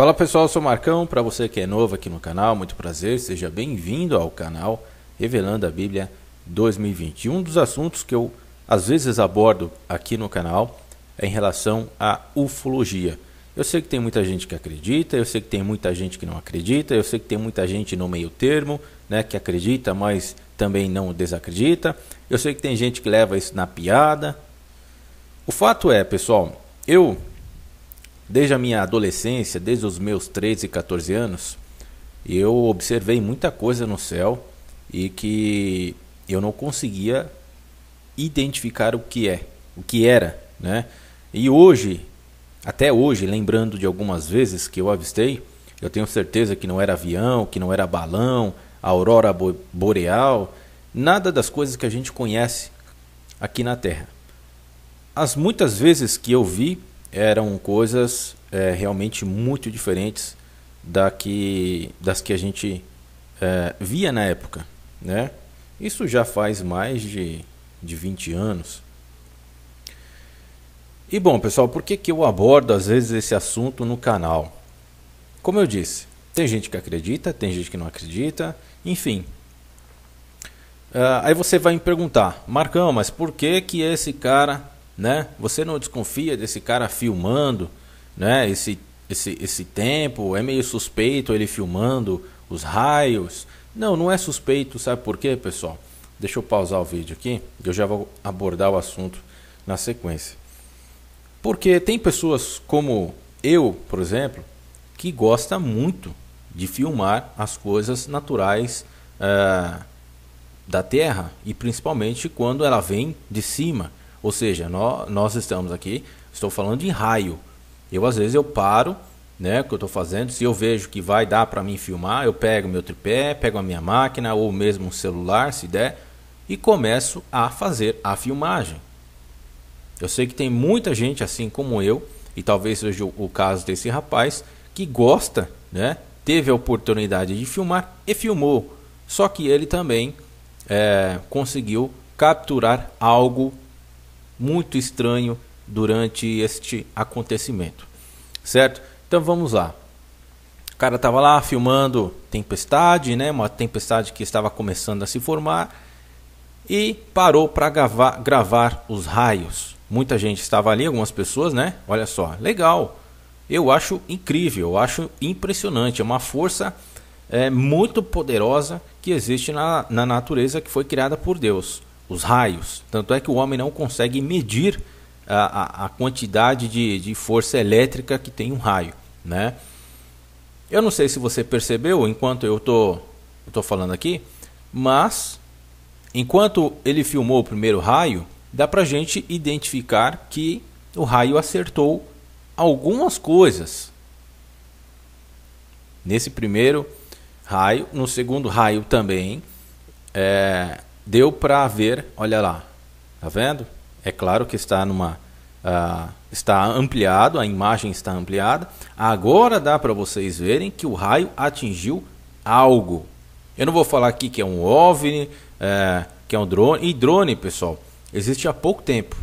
Fala pessoal, eu sou o Marcão. Para você que é novo aqui no canal, muito prazer, seja bem-vindo ao canal Revelando a Bíblia 2020. Um dos assuntos que eu às vezes abordo aqui no canal é em relação à ufologia. Eu sei que tem muita gente que acredita, eu sei que tem muita gente que não acredita, eu sei que tem muita gente no meio termo, né, que acredita, mas também não desacredita. Eu sei que tem gente que leva isso na piada. O fato é, pessoal, eu Desde a minha adolescência, desde os meus 13, 14 anos, eu observei muita coisa no céu e que eu não conseguia identificar o que é, o que era, né? E hoje, até hoje, lembrando de algumas vezes que eu avistei, eu tenho certeza que não era avião, que não era balão, aurora boreal, nada das coisas que a gente conhece aqui na Terra. As muitas vezes que eu vi eram coisas é, realmente muito diferentes da que, das que a gente é, via na época. Né? Isso já faz mais de, de 20 anos. E bom, pessoal, por que, que eu abordo às vezes esse assunto no canal? Como eu disse, tem gente que acredita, tem gente que não acredita, enfim. Uh, aí você vai me perguntar, Marcão, mas por que, que esse cara né? Você não desconfia desse cara filmando, né? Esse, esse, esse tempo, é meio suspeito ele filmando os raios. Não, não é suspeito, sabe por quê, pessoal? Deixa eu pausar o vídeo aqui, eu já vou abordar o assunto na sequência. Porque tem pessoas como eu, por exemplo, que gosta muito de filmar as coisas naturais uh, da Terra e principalmente quando ela vem de cima. Ou seja, nós, nós estamos aqui, estou falando de raio. Eu às vezes eu paro, né, que eu estou fazendo, se eu vejo que vai dar para mim filmar, eu pego meu tripé, pego a minha máquina ou mesmo um celular, se der, e começo a fazer a filmagem. Eu sei que tem muita gente assim como eu, e talvez seja o caso desse rapaz, que gosta, né? Teve a oportunidade de filmar e filmou. Só que ele também é, conseguiu capturar algo muito estranho durante este acontecimento, certo? Então vamos lá. O cara estava lá filmando tempestade, né? Uma tempestade que estava começando a se formar e parou para gravar, gravar os raios. Muita gente estava ali, algumas pessoas, né? Olha só, legal. Eu acho incrível, eu acho impressionante. É uma força é, muito poderosa que existe na, na natureza que foi criada por Deus os raios. Tanto é que o homem não consegue medir a, a, a quantidade de, de força elétrica que tem um raio. Né? Eu não sei se você percebeu enquanto eu tô, estou falando aqui, mas enquanto ele filmou o primeiro raio, dá para gente identificar que o raio acertou algumas coisas. Nesse primeiro raio, no segundo raio também, é, deu para ver, olha lá, tá vendo? É claro que está numa uh, está ampliado, a imagem está ampliada. Agora dá para vocês verem que o raio atingiu algo. Eu não vou falar aqui que é um OVNI, é, que é um drone. E drone, pessoal, existe há pouco tempo,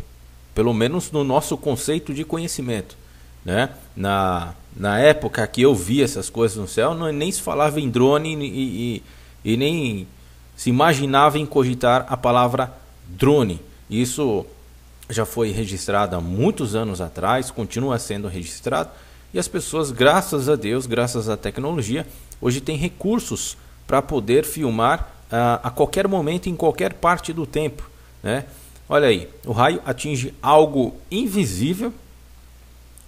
pelo menos no nosso conceito de conhecimento, né? Na na época que eu vi essas coisas no céu, não, é nem se falava em drone e, e, e nem se imaginava em cogitar a palavra drone. Isso já foi registrado há muitos anos atrás, continua sendo registrado, e as pessoas, graças a Deus, graças à tecnologia, hoje têm recursos para poder filmar uh, a qualquer momento, em qualquer parte do tempo. Né? Olha aí, o raio atinge algo invisível,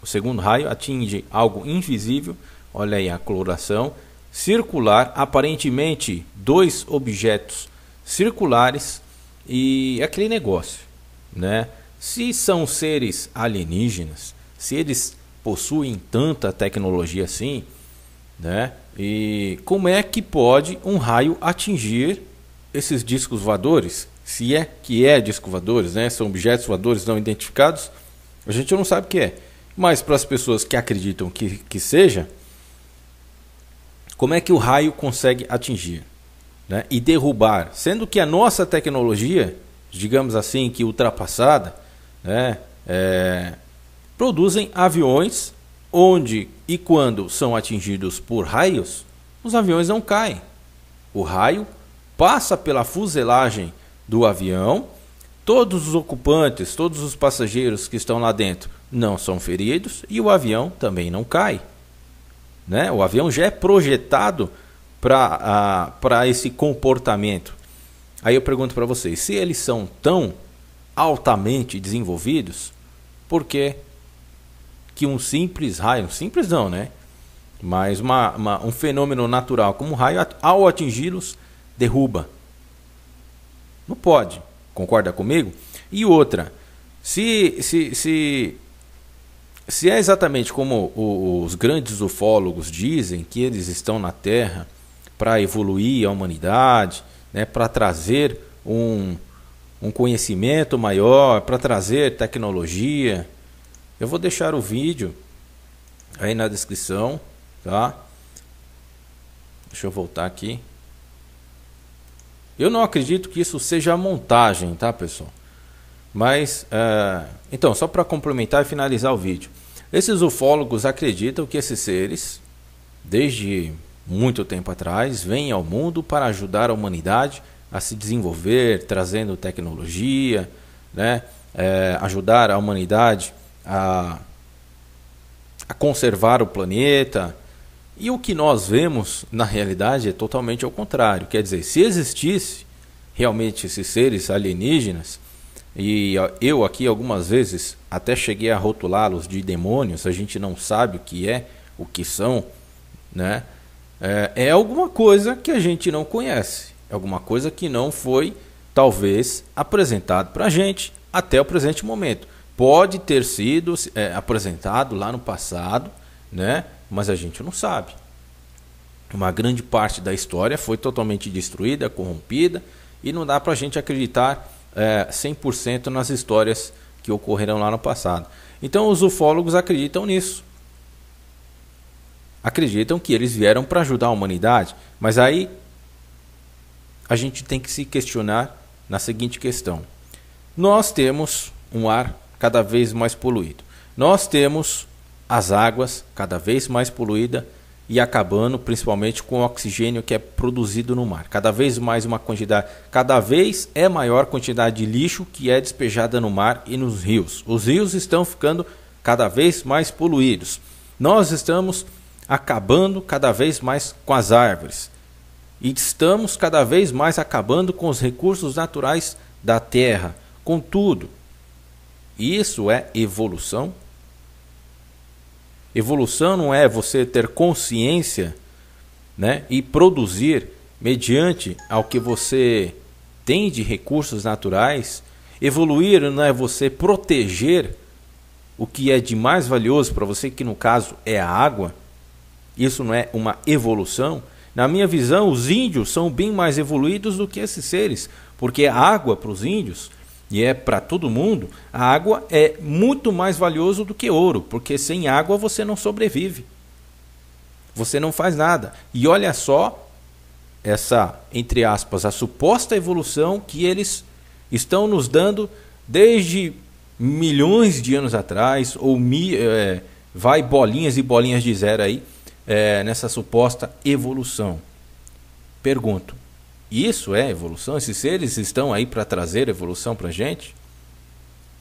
o segundo raio atinge algo invisível, olha aí a coloração, circular, aparentemente dois objetos circulares e é aquele negócio, né? Se são seres alienígenas, se eles possuem tanta tecnologia assim, né? E como é que pode um raio atingir esses discos voadores? Se é que é disco voadores, né? São objetos voadores não identificados. A gente não sabe o que é. Mas para as pessoas que acreditam que, que seja, como é que o raio consegue atingir? né, e derrubar, sendo que a nossa tecnologia, digamos assim, que ultrapassada, né, é, produzem aviões onde e quando são atingidos por raios, os aviões não caem. O raio passa pela fuselagem do avião, todos os ocupantes, todos os passageiros que estão lá dentro não são feridos e o avião também não cai. Né? O avião já é projetado para esse comportamento. Aí eu pergunto para vocês, se eles são tão altamente desenvolvidos, por que, que um simples raio, simples não, né? Mas uma, uma, um fenômeno natural como um raio, ao atingi-los, derruba. Não pode, concorda comigo? E outra, se, se, se, se é exatamente como os grandes ufólogos dizem que eles estão na Terra para evoluir a humanidade, né, para trazer um, um conhecimento maior, para trazer tecnologia. Eu vou deixar o vídeo aí na descrição, tá? Deixa eu voltar aqui. Eu não acredito que isso seja montagem, tá, pessoal? Mas, uh, então, só para complementar e finalizar o vídeo. Esses ufólogos acreditam que esses seres, desde muito tempo atrás, vem ao mundo para ajudar a humanidade a se desenvolver, trazendo tecnologia, né? É, ajudar a humanidade a, a conservar o planeta. E o que nós vemos, na realidade, é totalmente ao contrário. Quer dizer, se existisse realmente esses seres alienígenas, e eu aqui algumas vezes até cheguei a rotulá-los de demônios, a gente não sabe o que é, o que são, né? é, é alguma coisa que a gente não conhece, é alguma coisa que não foi, talvez, apresentado para a gente até o presente momento. Pode ter sido é, apresentado lá no passado, né? mas a gente não sabe. Uma grande parte da história foi totalmente destruída, corrompida, e não dá para a gente acreditar é, 100% nas histórias que ocorreram lá no passado. Então, os ufólogos acreditam nisso acreditam que eles vieram para ajudar a humanidade. Mas aí a gente tem que se questionar na seguinte questão: nós temos um ar cada vez mais poluído, nós temos as águas cada vez mais poluídas e acabando principalmente com o oxigênio que é produzido no mar. Cada vez mais uma quantidade, cada vez é maior quantidade de lixo que é despejada no mar e nos rios. Os rios estão ficando cada vez mais poluídos. Nós estamos acabando cada vez mais com as árvores. E estamos cada vez mais acabando com os recursos naturais da terra. Contudo, isso é evolução? Evolução não é você ter consciência né, e produzir mediante ao que você tem de recursos naturais. Evoluir não é você proteger o que é de mais valioso para você, que no caso é a água. Isso não é uma evolução? Na minha visão, os índios são bem mais evoluídos do que esses seres, porque a água para os índios e é para todo mundo, a água é muito mais valioso do que ouro, porque sem água você não sobrevive. Você não faz nada. E olha só essa, entre aspas, a suposta evolução que eles estão nos dando desde milhões de anos atrás, ou mi, é, vai bolinhas e bolinhas de zero aí é, nessa suposta evolução. Pergunto: isso é evolução? Esses seres estão aí para trazer evolução para a gente?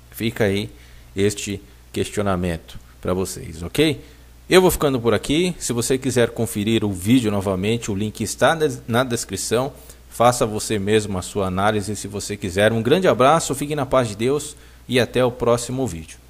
Fica aí este questionamento para vocês, ok? Eu vou ficando por aqui. Se você quiser conferir o vídeo novamente, o link está na descrição. Faça você mesmo a sua análise se você quiser. Um grande abraço, fique na paz de Deus e até o próximo vídeo.